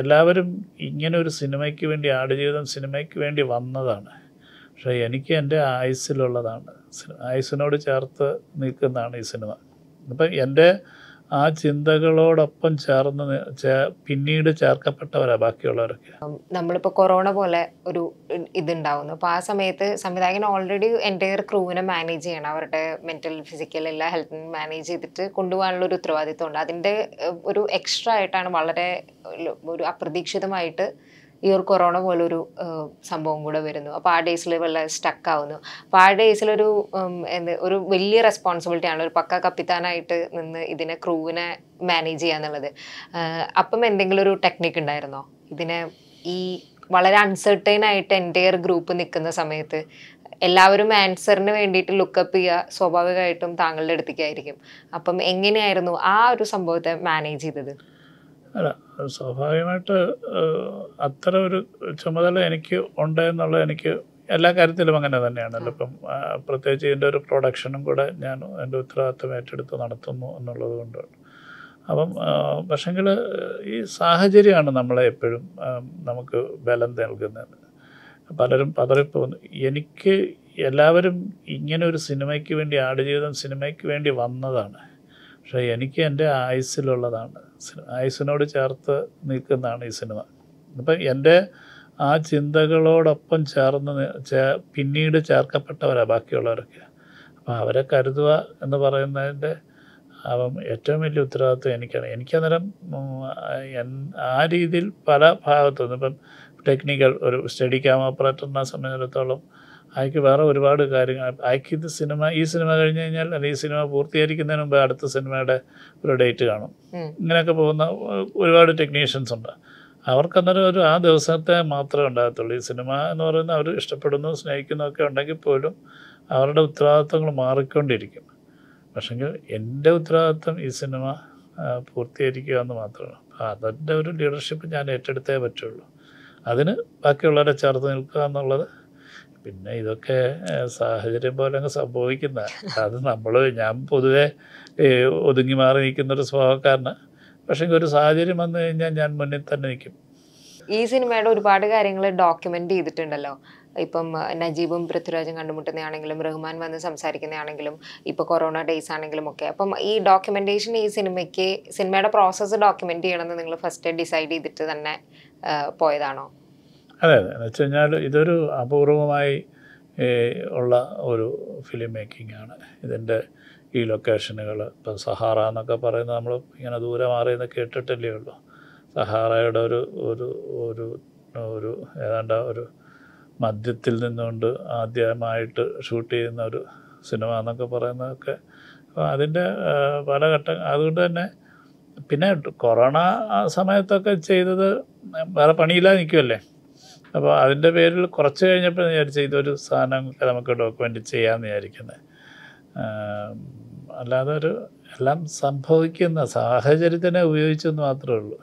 എല്ലാവരും ഇങ്ങനെ ഒരു സിനിമയ്ക്ക് വേണ്ടി ആടുജീവിതം സിനിമയ്ക്ക് വേണ്ടി വന്നതാണ് പക്ഷേ എനിക്ക് എൻ്റെ ആയുസ്സിലുള്ളതാണ് ആയുസ്സിനോട് ചേർത്ത് നിൽക്കുന്നതാണ് ഈ സിനിമ ഇപ്പം എൻ്റെ ആ ചിന്തകളോടൊപ്പം ചേർന്ന് പിന്നീട് ചേർക്കപ്പെട്ടവരാ ബാക്കിയുള്ളവരൊക്കെ നമ്മളിപ്പോ കൊറോണ പോലെ ഒരു ഇതുണ്ടാവുന്നു അപ്പോൾ ആ സമയത്ത് സംവിധായകൻ ഓൾറെഡി എൻ്റയർ ക്രൂവിനെ മാനേജ് ചെയ്യണം അവരുടെ മെന്റൽ ഫിസിക്കൽ എല്ലാ ഹെൽത്തിനും മാനേജ് ചെയ്തിട്ട് കൊണ്ടുപോകാനുള്ള ഒരു ഉത്തരവാദിത്വം ഉണ്ട് അതിന്റെ ഒരു എക്സ്ട്രാ ആയിട്ടാണ് വളരെ ഒരു അപ്രതീക്ഷിതമായിട്ട് ഈ ഒരു കൊറോണ പോലൊരു സംഭവം കൂടെ വരുന്നു അപ്പോൾ ആ ഡേയ്സിൽ വല്ല സ്റ്റക്ക് ആവുന്നു അപ്പോൾ ആ ഡേയ്സിലൊരു എന്ത് ഒരു വലിയ റെസ്പോൺസിബിലിറ്റി ആണ് ഒരു പക്ക കപ്പിത്താനായിട്ട് നിന്ന് ഇതിനെ ക്രൂവിനെ മാനേജ് എന്നുള്ളത് അപ്പം എന്തെങ്കിലും ഒരു ടെക്നിക്ക് ഉണ്ടായിരുന്നോ ഇതിനെ ഈ വളരെ അൺസെർട്ടൈൻ ആയിട്ട് എൻ്റെയർ ഗ്രൂപ്പ് നിൽക്കുന്ന സമയത്ത് എല്ലാവരും ആൻസറിന് വേണ്ടിയിട്ട് ലുക്കപ്പ് ചെയ്യുക സ്വാഭാവികമായിട്ടും താങ്കളുടെ അടുത്തേക്കായിരിക്കും അപ്പം എങ്ങനെയായിരുന്നു ആ ഒരു സംഭവത്തെ മാനേജ് ചെയ്തത് അല്ല സ്വാഭാവികമായിട്ട് അത്ര ഒരു ചുമതല എനിക്ക് ഉണ്ട് എന്നുള്ളത് എനിക്ക് എല്ലാ കാര്യത്തിലും അങ്ങനെ തന്നെയാണല്ലോ ഇപ്പം പ്രത്യേകിച്ച് ഇതിൻ്റെ ഒരു പ്രൊഡക്ഷനും കൂടെ ഞാൻ എൻ്റെ ഉത്തരവാദിത്വം ഏറ്റെടുത്ത് നടത്തുന്നു എന്നുള്ളത് കൊണ്ടാണ് അപ്പം പക്ഷെങ്കിൽ ഈ സാഹചര്യമാണ് നമ്മളെ എപ്പോഴും നമുക്ക് ബലം നൽകുന്നത് പലരും പതറിപ്പോകുന്നു എനിക്ക് എല്ലാവരും ഇങ്ങനെ ഒരു സിനിമയ്ക്ക് വേണ്ടി ആടുജീവിതം സിനിമയ്ക്ക് വേണ്ടി വന്നതാണ് പക്ഷേ എനിക്ക് എൻ്റെ ആയുസ്സിലുള്ളതാണ് ആയുസിനോട് ചേർത്ത് നിൽക്കുന്നതാണ് ഈ സിനിമ ഇപ്പം എൻ്റെ ആ ചിന്തകളോടൊപ്പം ചേർന്ന് പിന്നീട് ചേർക്കപ്പെട്ടവരാണ് ബാക്കിയുള്ളവരൊക്കെ അപ്പോൾ അവരെ കരുതുക എന്ന് പറയുന്നതിൻ്റെ അപ്പം ഏറ്റവും വലിയ ഉത്തരവാദിത്വം എനിക്കാണ് എനിക്കന്നേരം ആ രീതിയിൽ പല ഭാഗത്തുനിന്നും ഇപ്പം ടെക്നിക്കൽ ഒരു സ്റ്റഡി ക്യാമറ ഓപ്പറേറ്ററിനെ സംബന്ധിച്ചിടത്തോളം അയക്ക് വേറെ ഒരുപാട് കാര്യങ്ങൾ അയക്ക് ഇത് സിനിമ ഈ സിനിമ കഴിഞ്ഞ് കഴിഞ്ഞാൽ അല്ലെങ്കിൽ ഈ സിനിമ പൂർത്തീകരിക്കുന്നതിന് മുമ്പ് അടുത്ത സിനിമയുടെ ഒരു ഡേറ്റ് കാണും ഇങ്ങനെയൊക്കെ പോകുന്ന ഒരുപാട് ടെക്നീഷ്യൻസ് ഉണ്ട് അവർക്കന്നേരം ഒരു ആ ദിവസത്തെ മാത്രമേ ഉണ്ടാകത്തുള്ളൂ ഈ സിനിമ എന്ന് പറയുന്നത് അവർ ഇഷ്ടപ്പെടുന്നു സ്നേഹിക്കുന്നു ഒക്കെ ഉണ്ടെങ്കിൽ പോലും അവരുടെ ഉത്തരവാദിത്വങ്ങൾ മാറിക്കൊണ്ടിരിക്കും പക്ഷെങ്കിൽ എൻ്റെ ഉത്തരവാദിത്വം ഈ സിനിമ പൂർത്തീകരിക്കുക എന്ന് മാത്രമാണ് അതിൻ്റെ ഒരു ലീഡർഷിപ്പ് ഞാൻ ഏറ്റെടുത്തേ പറ്റുള്ളൂ അതിന് ബാക്കിയുള്ളവരെ ചേർത്ത് നിൽക്കുക എന്നുള്ളത് പിന്നെ ഇതൊക്കെ സാഹചര്യം പോലെ അങ്ങ് സംഭവിക്കുന്ന അത് നമ്മൾ ഞാൻ പൊതുവെ ഒതുങ്ങി മാറി നിൽക്കുന്നൊരു സ്വഭാവക്കാരന് പക്ഷേ ഒരു സാഹചര്യം വന്നു കഴിഞ്ഞാൽ ഞാൻ മുന്നിൽ തന്നെ നിൽക്കും ഈ സിനിമയുടെ ഒരുപാട് കാര്യങ്ങൾ ഡോക്യുമെന്റ് ചെയ്തിട്ടുണ്ടല്ലോ ഇപ്പം നജീബും പൃഥ്വിരാജും കണ്ടുമുട്ടുന്നതാണെങ്കിലും റഹ്മാൻ വന്ന് സംസാരിക്കുന്നതാണെങ്കിലും ഇപ്പൊ കൊറോണ ഡേയ്സ് ആണെങ്കിലും ഒക്കെ അപ്പം ഈ ഡോക്യുമെന്റേഷൻ ഈ സിനിമയ്ക്ക് സിനിമയുടെ പ്രോസസ്സ് ഡോക്യുമെന്റ് ചെയ്യണമെന്ന് നിങ്ങൾ ഫസ്റ്റ് ഡിസൈഡ് ചെയ്തിട്ട് തന്നെ പോയതാണോ അതെ അതെ എന്ന് വെച്ച് കഴിഞ്ഞാൽ ഇതൊരു അപൂർവമായി ഉള്ള ഒരു ഫിലിം മേക്കിംഗ് ആണ് ഇതിൻ്റെ ഈ ലൊക്കേഷനുകൾ ഇപ്പം സഹാറ എന്നൊക്കെ പറയുന്നത് നമ്മൾ ഇങ്ങനെ ദൂരെ മാറിയെന്ന് കേട്ടിട്ടില്ലേ ഉള്ളൂ സഹാറയുടെ ഒരു ഒരു ഒരു ഒരു ഏതാണ്ട് ഒരു മദ്യത്തിൽ നിന്നുകൊണ്ട് ആദ്യമായിട്ട് ഷൂട്ട് ചെയ്യുന്ന ഒരു സിനിമ എന്നൊക്കെ പറയുന്നതൊക്കെ അതിൻ്റെ പല ഘട്ട അതുകൊണ്ട് തന്നെ പിന്നെ കൊറോണ സമയത്തൊക്കെ ചെയ്തത് വേറെ പണിയില്ലാതെ നിൽക്കുമല്ലേ അപ്പോൾ അതിൻ്റെ പേരിൽ കുറച്ച് കഴിഞ്ഞപ്പോൾ വിചാരിച്ചു ഇതൊരു സാധനം നമുക്ക് ഡോക്യുമെൻ്റ് ചെയ്യാമെന്ന് വിചാരിക്കുന്നത് അല്ലാതെ ഒരു എല്ലാം സംഭവിക്കുന്ന സാഹചര്യത്തിനെ ഉപയോഗിച്ചെന്ന് മാത്രമേ ഉള്ളൂ